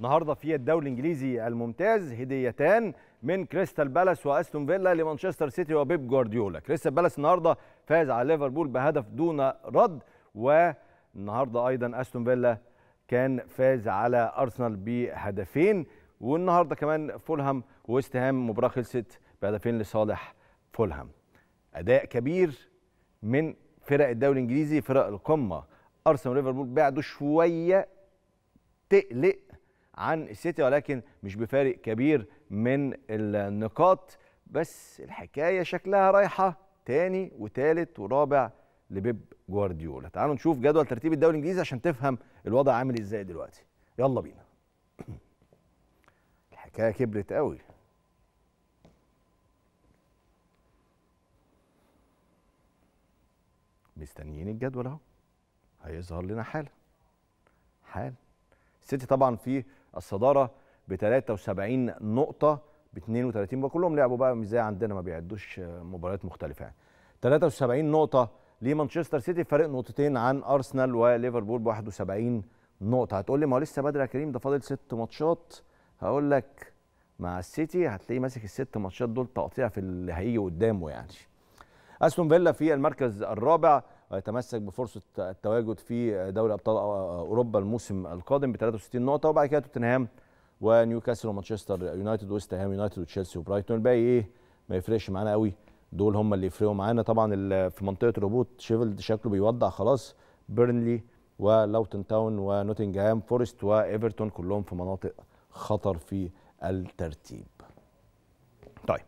النهارده في الدوري الانجليزي الممتاز هديتان من كريستال بالاس واستون فيلا لمانشستر سيتي وبيب جوارديولا كريستال بالاس النهارده فاز على ليفربول بهدف دون رد والنهارده ايضا استون فيلا كان فاز على ارسنال بهدفين والنهارده كمان فولهام وويست هام مباراه خلصت بهدفين لصالح فولهام اداء كبير من فرق الدوري الانجليزي فرق القمه ارسنال وليفربول بعده شويه تقلق عن السيتي ولكن مش بفارق كبير من النقاط بس الحكايه شكلها رايحه تاني وتالت ورابع لبيب جوارديولا تعالوا نشوف جدول ترتيب الدوري الانجليزي عشان تفهم الوضع عامل ازاي دلوقتي يلا بينا الحكايه كبرت قوي مستنيين الجدول اهو هيظهر لنا حالا حالا السيتي طبعا في الصداره ب 73 نقطه ب 32 بقى كلهم لعبوا بقى مش زي عندنا ما بيعدوش مباريات مختلفه يعني 73 نقطه لمانشستر سيتي فارق نقطتين عن ارسنال وليفربول ب 71 نقطه هتقول لي ما هو لسه بدري يا كريم ده فاضل ست ماتشات هقول لك مع السيتي هتلاقيه ماسك الست ماتشات دول تقطيع في اللي هيجي قدامه يعني استون فيلا في المركز الرابع هيتمسك بفرصه التواجد في دوري ابطال اوروبا الموسم القادم ب 63 نقطه وبعد كده توتنهام ونيوكاسل ومانشستر يونايتد ويست هام يونايتد وتشيلسي وبرايتون الباقي ايه ما يفرقش معانا قوي دول هم اللي يفرقوا معانا طبعا في منطقه الهبوط شيفيلد شكله بيوضع خلاص بيرنلي ولوتن تاون ونوتنجهام فورست وايفرتون كلهم في مناطق خطر في الترتيب طيب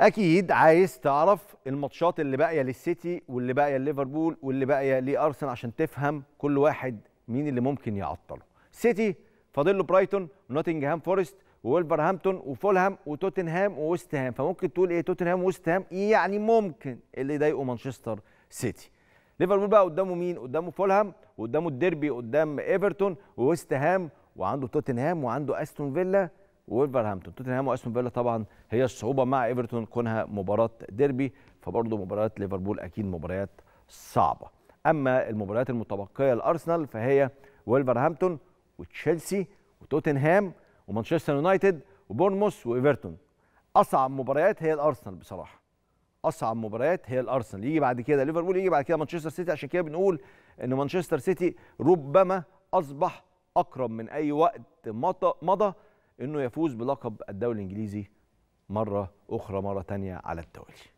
اكيد عايز تعرف الماتشات اللي باقيه للسيتي واللي باقيه لليفربول واللي باقيه لارسنال عشان تفهم كل واحد مين اللي ممكن يعطله سيتي فاضل له برايتون ونوتنجهام فورست وولفرهامبتون وفولهام وتوتنهام وويست هام فممكن تقول ايه توتنهام وويست هام يعني ممكن اللي يضايقه مانشستر سيتي ليفربول بقى قدامه مين قدامه فولهام وقدامه الديربي قدام ايفرتون وويست هام وعنده توتنهام وعنده استون فيلا وولفرهامبتون توتنهام واستون فيلا طبعا هي الصعوبه مع ايفرتون كونها مباراه ديربي فبرضه مباراه ليفربول اكيد مباريات صعبه اما المباريات المتبقيه لارسنال فهي ويلفرهامبتون وتشيلسي وتوتنهام ومانشستر يونايتد وبورنموث وايفرتون اصعب مباريات هي الارسنال بصراحه اصعب مباريات هي الارسنال يجي بعد كده ليفربول يجي بعد كده مانشستر سيتي عشان كده بنقول ان مانشستر سيتي ربما اصبح اقرب من اي وقت مضى انه يفوز بلقب الدوري الانجليزي مره اخرى مره ثانيه على التوالي